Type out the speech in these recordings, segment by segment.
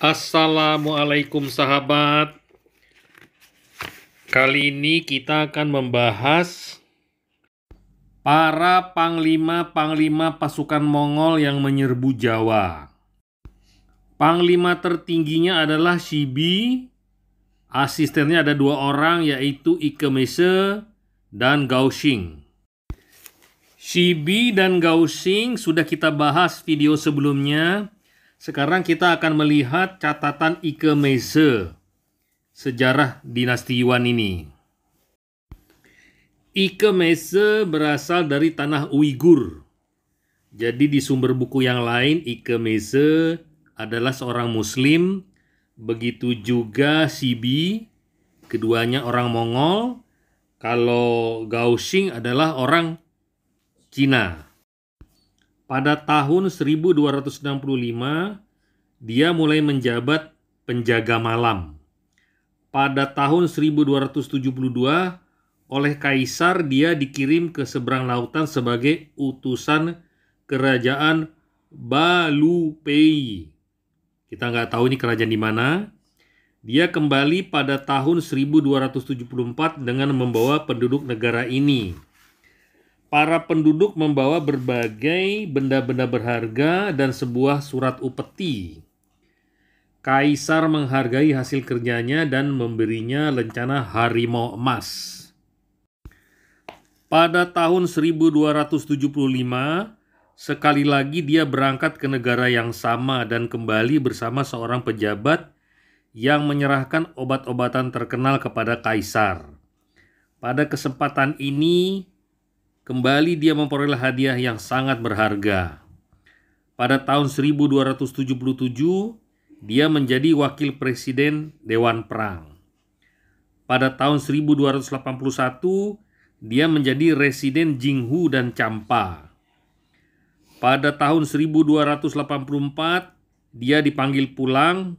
Assalamualaikum sahabat. Kali ini kita akan membahas para panglima-panglima pasukan Mongol yang menyerbu Jawa. Panglima tertingginya adalah Shibi, asistennya ada dua orang yaitu Ike Mese dan Gaushing. Shibi dan Gaushing sudah kita bahas video sebelumnya sekarang kita akan melihat catatan Ike Meise, sejarah dinasti Yuan ini. Ike Meise berasal dari tanah Uighur. Jadi di sumber buku yang lain Ike Meise adalah seorang muslim, begitu juga Sibi, keduanya orang Mongol, kalau Gaoxing adalah orang Cina pada tahun 1265 dia mulai menjabat penjaga malam. Pada tahun 1272 oleh kaisar dia dikirim ke seberang lautan sebagai utusan kerajaan Balupei. Kita nggak tahu ini kerajaan di mana. Dia kembali pada tahun 1274 dengan membawa penduduk negara ini para penduduk membawa berbagai benda-benda berharga dan sebuah surat upeti. Kaisar menghargai hasil kerjanya dan memberinya lencana harimau emas. Pada tahun 1275, sekali lagi dia berangkat ke negara yang sama dan kembali bersama seorang pejabat yang menyerahkan obat-obatan terkenal kepada kaisar. Pada kesempatan ini, kembali dia memperoleh hadiah yang sangat berharga. Pada tahun 1277, dia menjadi wakil presiden Dewan Perang. Pada tahun 1281, dia menjadi residen Jinghu dan Champa. Pada tahun 1284, dia dipanggil pulang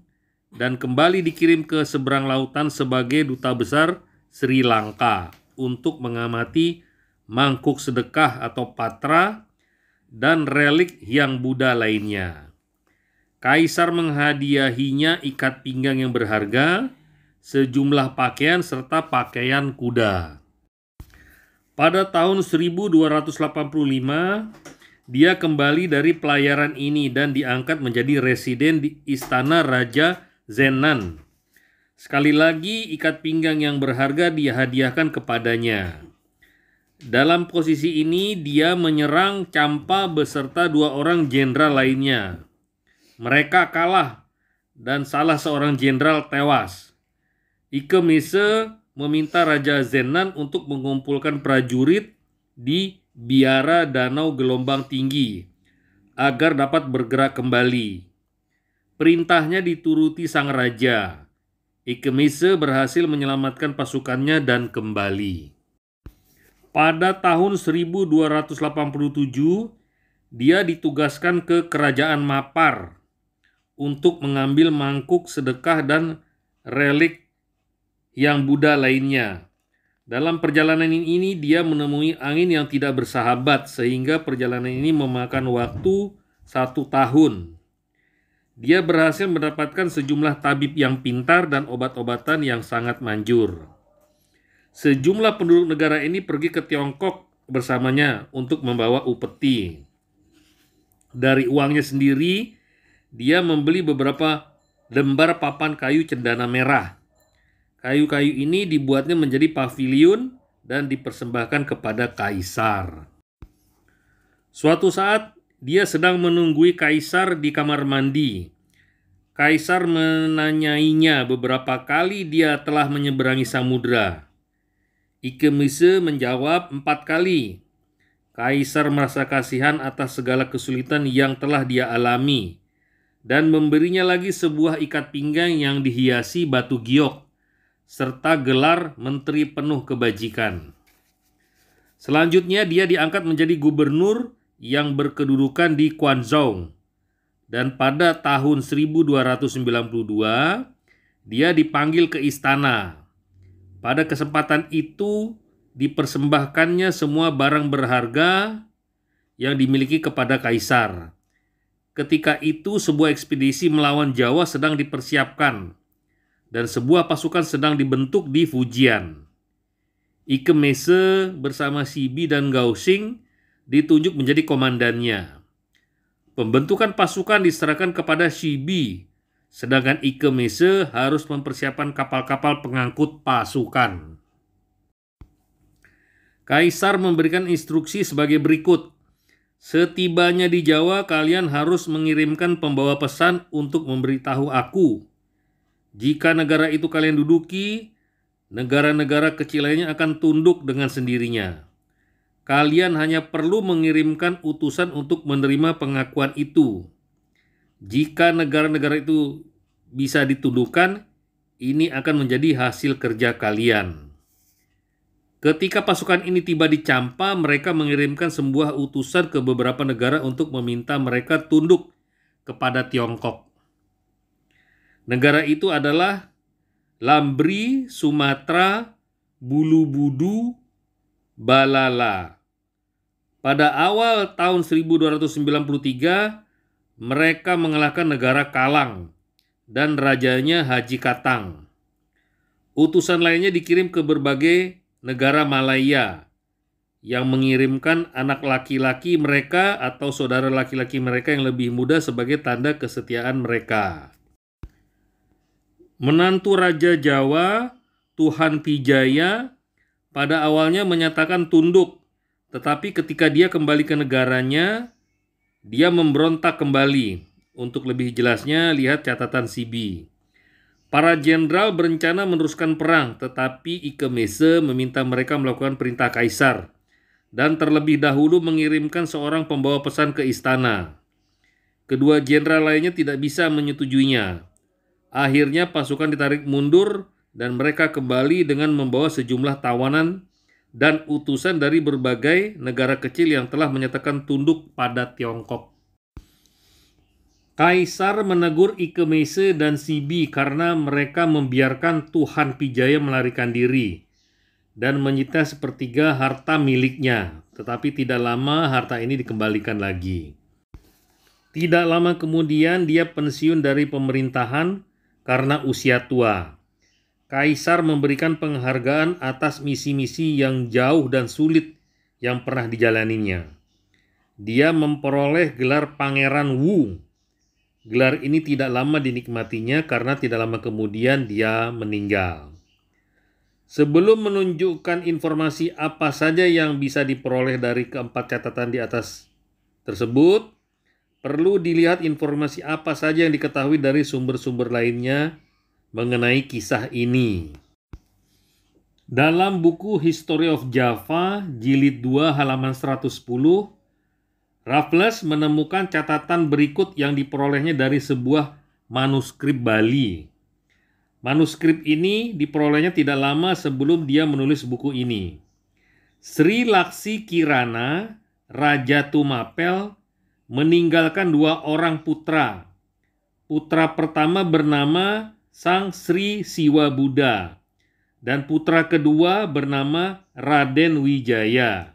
dan kembali dikirim ke seberang lautan sebagai duta besar Sri Lanka untuk mengamati mangkuk sedekah atau patra, dan relik yang Buddha lainnya. Kaisar menghadiahinya ikat pinggang yang berharga, sejumlah pakaian serta pakaian kuda. Pada tahun 1285, dia kembali dari pelayaran ini dan diangkat menjadi residen di istana Raja Zenan. Sekali lagi ikat pinggang yang berharga dihadiahkan kepadanya. Dalam posisi ini dia menyerang Campa beserta dua orang jenderal lainnya. Mereka kalah dan salah seorang jenderal tewas. Ike Mise meminta Raja Zenan untuk mengumpulkan prajurit di biara danau gelombang tinggi agar dapat bergerak kembali. Perintahnya dituruti sang raja. Ikemise berhasil menyelamatkan pasukannya dan kembali. Pada tahun 1287, dia ditugaskan ke kerajaan Mapar untuk mengambil mangkuk sedekah dan relik yang Buddha lainnya. Dalam perjalanan ini dia menemui angin yang tidak bersahabat sehingga perjalanan ini memakan waktu satu tahun. Dia berhasil mendapatkan sejumlah tabib yang pintar dan obat-obatan yang sangat manjur. Sejumlah penduduk negara ini pergi ke Tiongkok bersamanya untuk membawa upeti. Dari uangnya sendiri, dia membeli beberapa lembar papan kayu cendana merah. Kayu-kayu ini dibuatnya menjadi pavilion dan dipersembahkan kepada kaisar. Suatu saat, dia sedang menunggui kaisar di kamar mandi. Kaisar menanyainya beberapa kali dia telah menyeberangi samudera. Ike Mise menjawab empat kali. Kaisar merasa kasihan atas segala kesulitan yang telah dia alami dan memberinya lagi sebuah ikat pinggang yang dihiasi batu giok serta gelar menteri penuh kebajikan. Selanjutnya dia diangkat menjadi gubernur yang berkedudukan di Quanzhou Dan pada tahun 1292 dia dipanggil ke istana pada kesempatan itu dipersembahkannya semua barang berharga yang dimiliki kepada kaisar. Ketika itu sebuah ekspedisi melawan Jawa sedang dipersiapkan dan sebuah pasukan sedang dibentuk di Fujian. Ike Mese bersama Sibi dan Gausing ditunjuk menjadi komandannya. Pembentukan pasukan diserahkan kepada Sibi. Sedangkan Ike Mese harus mempersiapkan kapal-kapal pengangkut pasukan. Kaisar memberikan instruksi sebagai berikut. Setibanya di Jawa, kalian harus mengirimkan pembawa pesan untuk memberitahu aku. Jika negara itu kalian duduki, negara-negara kecil lainnya akan tunduk dengan sendirinya. Kalian hanya perlu mengirimkan utusan untuk menerima pengakuan itu. Jika negara-negara itu bisa dituduhkan, ini akan menjadi hasil kerja kalian. Ketika pasukan ini tiba di Campa, mereka mengirimkan sebuah utusan ke beberapa negara untuk meminta mereka tunduk kepada Tiongkok. Negara itu adalah Lambri, Sumatera, Bulubudu, Balala. Pada awal tahun 1293, mereka mengalahkan negara Kalang dan rajanya Haji Katang. Utusan lainnya dikirim ke berbagai negara Malaya yang mengirimkan anak laki-laki mereka atau saudara laki-laki mereka yang lebih muda sebagai tanda kesetiaan mereka. Menantu Raja Jawa, Tuhan Pijaya, pada awalnya menyatakan tunduk, tetapi ketika dia kembali ke negaranya, dia memberontak kembali. Untuk lebih jelasnya, lihat catatan CB. Para jenderal berencana meneruskan perang, tetapi Ike Mese meminta mereka melakukan perintah kaisar dan terlebih dahulu mengirimkan seorang pembawa pesan ke istana. Kedua jenderal lainnya tidak bisa menyetujuinya. Akhirnya pasukan ditarik mundur dan mereka kembali dengan membawa sejumlah tawanan dan utusan dari berbagai negara kecil yang telah menyatakan tunduk pada Tiongkok. Kaisar menegur Ikemese dan Sibi karena mereka membiarkan Tuhan Pijaya melarikan diri dan menyita sepertiga harta miliknya, tetapi tidak lama harta ini dikembalikan lagi. Tidak lama kemudian dia pensiun dari pemerintahan karena usia tua. Kaisar memberikan penghargaan atas misi-misi yang jauh dan sulit yang pernah dijalaninya. Dia memperoleh gelar Pangeran Wu. Gelar ini tidak lama dinikmatinya karena tidak lama kemudian dia meninggal. Sebelum menunjukkan informasi apa saja yang bisa diperoleh dari keempat catatan di atas tersebut, perlu dilihat informasi apa saja yang diketahui dari sumber-sumber lainnya mengenai kisah ini. Dalam buku History of Java, jilid 2 halaman 110, Raffles menemukan catatan berikut yang diperolehnya dari sebuah manuskrip Bali. Manuskrip ini diperolehnya tidak lama sebelum dia menulis buku ini. Sri Laksi Kirana, Raja Tumapel, meninggalkan dua orang putra. Putra pertama bernama Sang Sri Siwa Buddha, dan putra kedua bernama Raden Wijaya.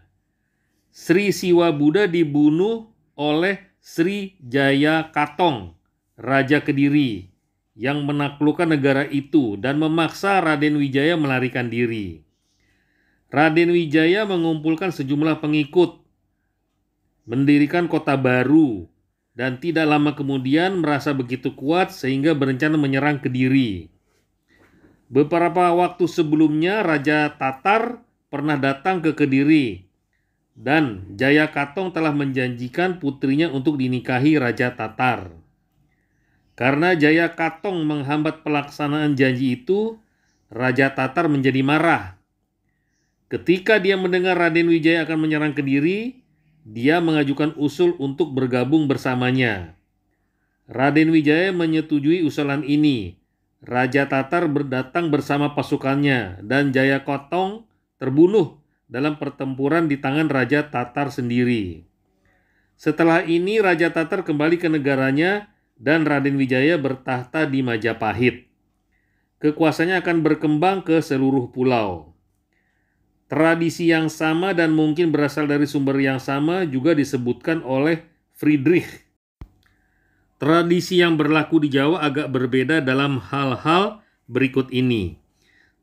Sri Siwa Buddha dibunuh oleh Sri Jaya Katong, Raja Kediri, yang menaklukkan negara itu dan memaksa Raden Wijaya melarikan diri. Raden Wijaya mengumpulkan sejumlah pengikut, mendirikan kota baru dan tidak lama kemudian merasa begitu kuat sehingga berencana menyerang Kediri. Beberapa waktu sebelumnya Raja Tatar pernah datang ke Kediri dan Jaya Katong telah menjanjikan putrinya untuk dinikahi Raja Tatar. Karena Jaya Katong menghambat pelaksanaan janji itu, Raja Tatar menjadi marah. Ketika dia mendengar Raden Wijaya akan menyerang Kediri, dia mengajukan usul untuk bergabung bersamanya. Raden Wijaya menyetujui usulan ini. Raja Tatar berdatang bersama pasukannya dan Jaya Kotong terbunuh dalam pertempuran di tangan Raja Tatar sendiri. Setelah ini Raja Tatar kembali ke negaranya dan Raden Wijaya bertahta di Majapahit. Kekuasaannya akan berkembang ke seluruh pulau. Tradisi yang sama dan mungkin berasal dari sumber yang sama juga disebutkan oleh Friedrich. Tradisi yang berlaku di Jawa agak berbeda dalam hal-hal berikut ini.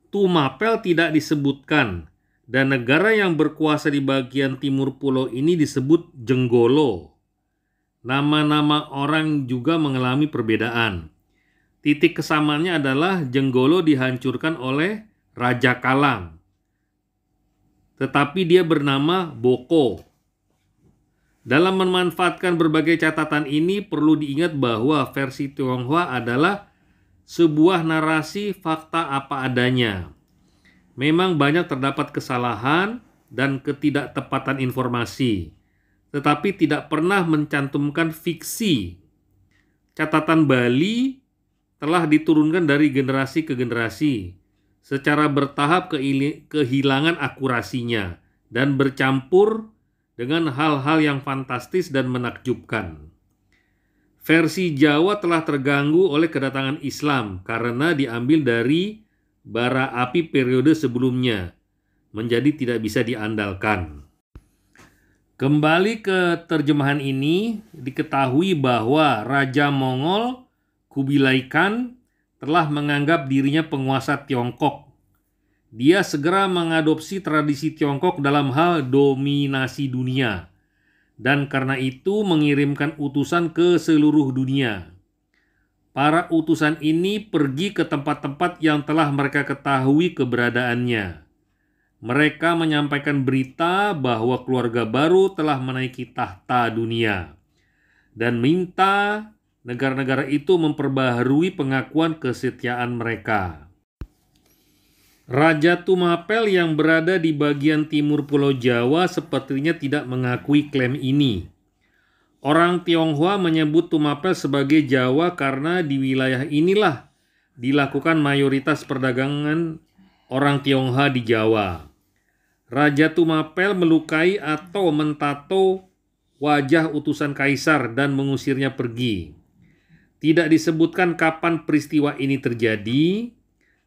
Tumapel tidak disebutkan dan negara yang berkuasa di bagian timur pulau ini disebut Jenggolo. Nama-nama orang juga mengalami perbedaan. Titik kesamaannya adalah Jenggolo dihancurkan oleh Raja Kalang tetapi dia bernama Boko. Dalam memanfaatkan berbagai catatan ini perlu diingat bahwa versi Tionghoa adalah sebuah narasi fakta apa adanya. Memang banyak terdapat kesalahan dan ketidaktepatan informasi, tetapi tidak pernah mencantumkan fiksi. Catatan Bali telah diturunkan dari generasi ke generasi, secara bertahap kehilangan akurasinya dan bercampur dengan hal-hal yang fantastis dan menakjubkan. Versi Jawa telah terganggu oleh kedatangan Islam karena diambil dari bara api periode sebelumnya, menjadi tidak bisa diandalkan. Kembali ke terjemahan ini, diketahui bahwa Raja Mongol Kubilai Khan telah menganggap dirinya penguasa Tiongkok. Dia segera mengadopsi tradisi Tiongkok dalam hal dominasi dunia dan karena itu mengirimkan utusan ke seluruh dunia. Para utusan ini pergi ke tempat-tempat yang telah mereka ketahui keberadaannya. Mereka menyampaikan berita bahwa keluarga baru telah menaiki tahta dunia dan minta negara-negara itu memperbaharui pengakuan kesetiaan mereka. Raja Tumapel yang berada di bagian timur Pulau Jawa sepertinya tidak mengakui klaim ini. Orang Tionghoa menyebut Tumapel sebagai Jawa karena di wilayah inilah dilakukan mayoritas perdagangan orang Tionghoa di Jawa. Raja Tumapel melukai atau mentato wajah utusan kaisar dan mengusirnya pergi. Tidak disebutkan kapan peristiwa ini terjadi,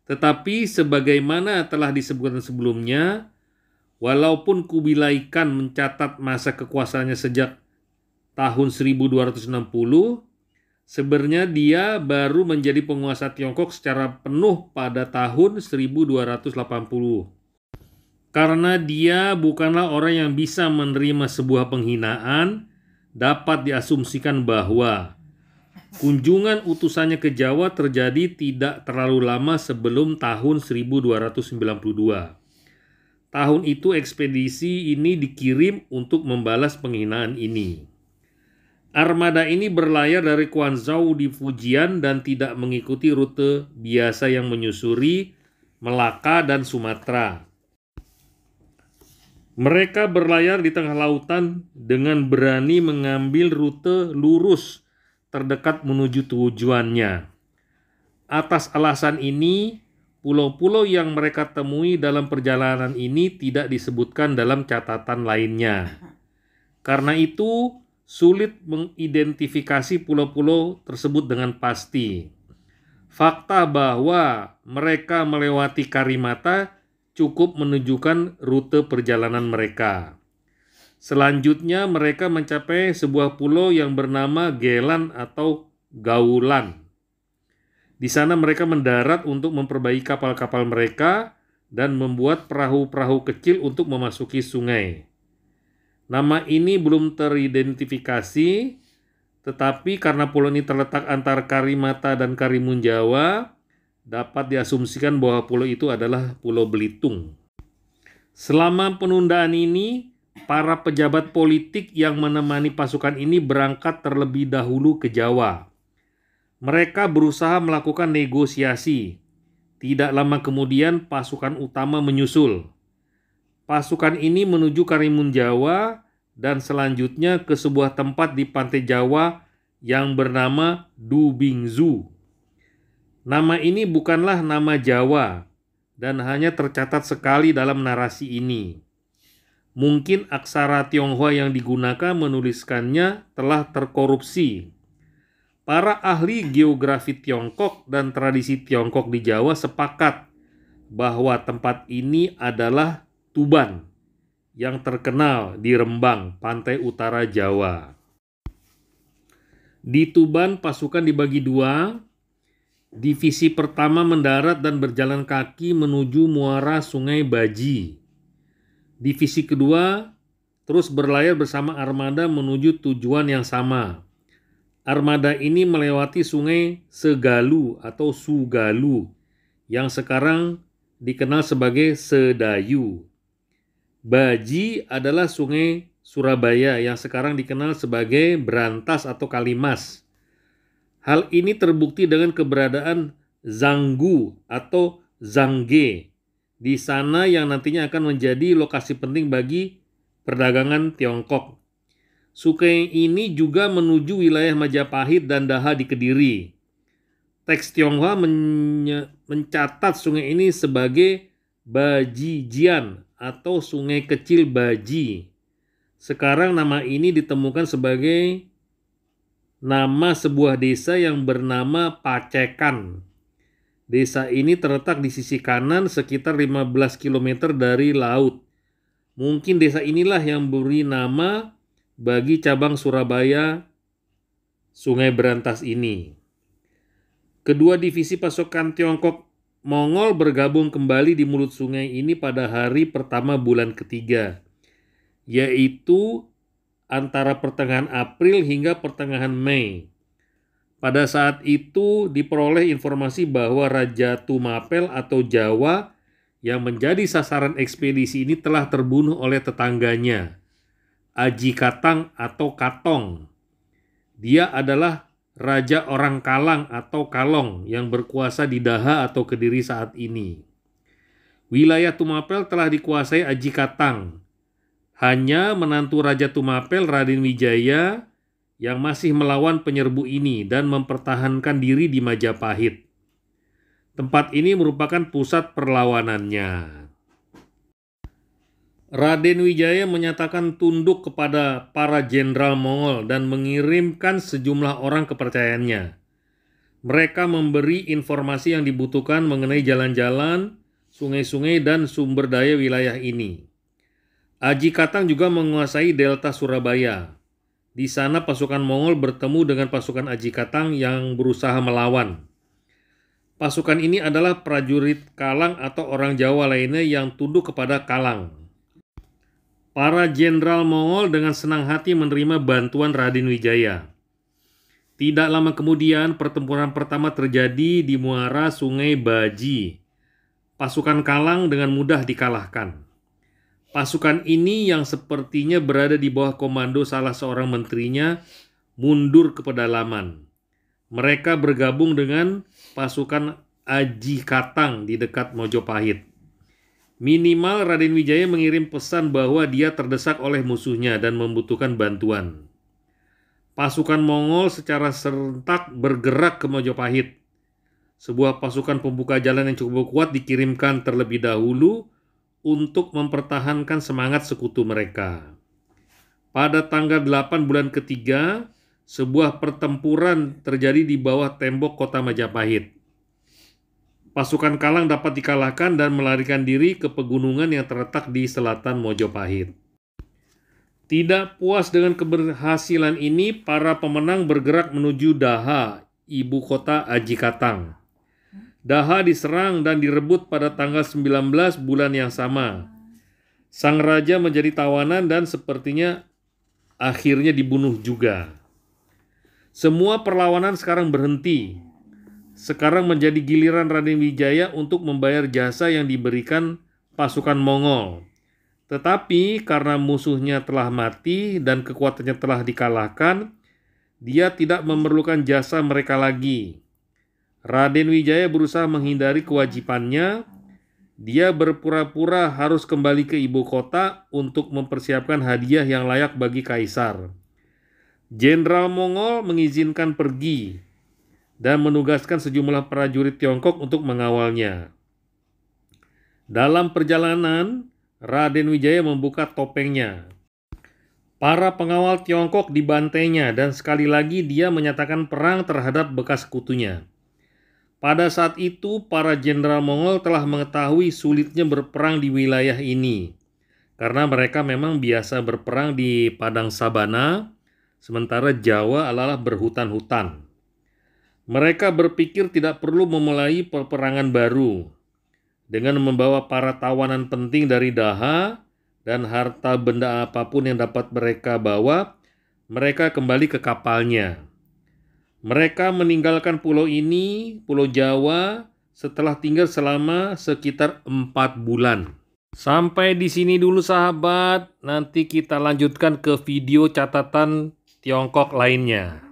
tetapi sebagaimana telah disebutkan sebelumnya, walaupun Kubilaikan mencatat masa kekuasaannya sejak tahun 1260, sebenarnya dia baru menjadi penguasa Tiongkok secara penuh pada tahun 1280. Karena dia bukanlah orang yang bisa menerima sebuah penghinaan, dapat diasumsikan bahwa Kunjungan utusannya ke Jawa terjadi tidak terlalu lama sebelum tahun 1292. Tahun itu ekspedisi ini dikirim untuk membalas penghinaan ini. Armada ini berlayar dari Guangzhou di Fujian dan tidak mengikuti rute biasa yang menyusuri Melaka dan Sumatera. Mereka berlayar di tengah lautan dengan berani mengambil rute lurus terdekat menuju tujuannya. Atas alasan ini, pulau-pulau yang mereka temui dalam perjalanan ini tidak disebutkan dalam catatan lainnya. Karena itu, sulit mengidentifikasi pulau-pulau tersebut dengan pasti. Fakta bahwa mereka melewati Karimata cukup menunjukkan rute perjalanan mereka. Selanjutnya mereka mencapai sebuah pulau yang bernama Gelan atau Gaulan. Di sana mereka mendarat untuk memperbaiki kapal-kapal mereka dan membuat perahu-perahu kecil untuk memasuki sungai. Nama ini belum teridentifikasi, tetapi karena pulau ini terletak antara Karimata dan Karimun Jawa, dapat diasumsikan bahwa pulau itu adalah Pulau Belitung. Selama penundaan ini, para pejabat politik yang menemani pasukan ini berangkat terlebih dahulu ke Jawa. Mereka berusaha melakukan negosiasi. Tidak lama kemudian pasukan utama menyusul. Pasukan ini menuju Karimun Jawa dan selanjutnya ke sebuah tempat di pantai Jawa yang bernama Dubingzu. Nama ini bukanlah nama Jawa dan hanya tercatat sekali dalam narasi ini mungkin aksara Tionghoa yang digunakan menuliskannya telah terkorupsi. Para ahli geografi Tiongkok dan tradisi Tiongkok di Jawa sepakat bahwa tempat ini adalah Tuban yang terkenal di Rembang, pantai utara Jawa. Di Tuban pasukan dibagi dua, divisi pertama mendarat dan berjalan kaki menuju muara Sungai Baji Divisi kedua terus berlayar bersama armada menuju tujuan yang sama. Armada ini melewati sungai Segalu atau Sugalu yang sekarang dikenal sebagai Sedayu. Baji adalah sungai Surabaya yang sekarang dikenal sebagai Berantas atau Kalimas. Hal ini terbukti dengan keberadaan Zanggu atau Zangge di sana yang nantinya akan menjadi lokasi penting bagi perdagangan Tiongkok. Sukai ini juga menuju wilayah Majapahit dan Daha di Kediri. Teks Tionghoa mencatat sungai ini sebagai Bajijian atau Sungai Kecil Baji. Sekarang nama ini ditemukan sebagai nama sebuah desa yang bernama Pacekan. Desa ini terletak di sisi kanan sekitar 15 km dari laut. Mungkin desa inilah yang beri nama bagi cabang Surabaya Sungai Berantas ini. Kedua divisi pasukan Tiongkok Mongol bergabung kembali di mulut sungai ini pada hari pertama bulan ketiga, yaitu antara pertengahan April hingga pertengahan Mei. Pada saat itu diperoleh informasi bahwa Raja Tumapel atau Jawa yang menjadi sasaran ekspedisi ini telah terbunuh oleh tetangganya, Aji Katang atau Katong. Dia adalah Raja Orang Kalang atau Kalong yang berkuasa di Daha atau Kediri saat ini. Wilayah Tumapel telah dikuasai Aji Katang. Hanya menantu Raja Tumapel Raden Wijaya yang masih melawan penyerbu ini dan mempertahankan diri di Majapahit. Tempat ini merupakan pusat perlawanannya. Raden Wijaya menyatakan tunduk kepada para jenderal Mongol dan mengirimkan sejumlah orang kepercayaannya. Mereka memberi informasi yang dibutuhkan mengenai jalan-jalan, sungai-sungai, dan sumber daya wilayah ini. Aji Katang juga menguasai delta Surabaya, di sana pasukan Mongol bertemu dengan pasukan Aji Katang yang berusaha melawan. Pasukan ini adalah prajurit Kalang atau orang Jawa lainnya yang tunduk kepada Kalang. Para jenderal Mongol dengan senang hati menerima bantuan Raden Wijaya. Tidak lama kemudian, pertempuran pertama terjadi di muara Sungai Baji. Pasukan Kalang dengan mudah dikalahkan. Pasukan ini yang sepertinya berada di bawah komando salah seorang menterinya mundur ke pedalaman. Mereka bergabung dengan pasukan Aji Katang di dekat Mojopahit. Minimal Raden Wijaya mengirim pesan bahwa dia terdesak oleh musuhnya dan membutuhkan bantuan. Pasukan Mongol secara serentak bergerak ke Mojopahit. Sebuah pasukan pembuka jalan yang cukup kuat dikirimkan terlebih dahulu untuk mempertahankan semangat sekutu mereka. Pada tanggal 8 bulan ketiga, sebuah pertempuran terjadi di bawah tembok kota Majapahit. Pasukan Kalang dapat dikalahkan dan melarikan diri ke pegunungan yang terletak di selatan Mojopahit. Tidak puas dengan keberhasilan ini, para pemenang bergerak menuju Daha, ibu kota Aji Katang. Daha diserang dan direbut pada tanggal 19 bulan yang sama. Sang raja menjadi tawanan dan sepertinya akhirnya dibunuh juga. Semua perlawanan sekarang berhenti. Sekarang menjadi giliran Raden Wijaya untuk membayar jasa yang diberikan pasukan Mongol. Tetapi karena musuhnya telah mati dan kekuatannya telah dikalahkan, dia tidak memerlukan jasa mereka lagi. Raden Wijaya berusaha menghindari kewajibannya. Dia berpura-pura harus kembali ke ibu kota untuk mempersiapkan hadiah yang layak bagi kaisar. Jenderal Mongol mengizinkan pergi dan menugaskan sejumlah prajurit Tiongkok untuk mengawalnya. Dalam perjalanan, Raden Wijaya membuka topengnya. Para pengawal Tiongkok dibantainya dan sekali lagi dia menyatakan perang terhadap bekas kutunya. Pada saat itu, para jenderal Mongol telah mengetahui sulitnya berperang di wilayah ini karena mereka memang biasa berperang di padang sabana, sementara Jawa adalah berhutan-hutan. Mereka berpikir tidak perlu memulai peperangan baru dengan membawa para tawanan penting dari Daha dan harta benda apapun yang dapat mereka bawa, mereka kembali ke kapalnya. Mereka meninggalkan pulau ini, pulau Jawa, setelah tinggal selama sekitar empat bulan. Sampai di sini dulu sahabat, nanti kita lanjutkan ke video catatan Tiongkok lainnya.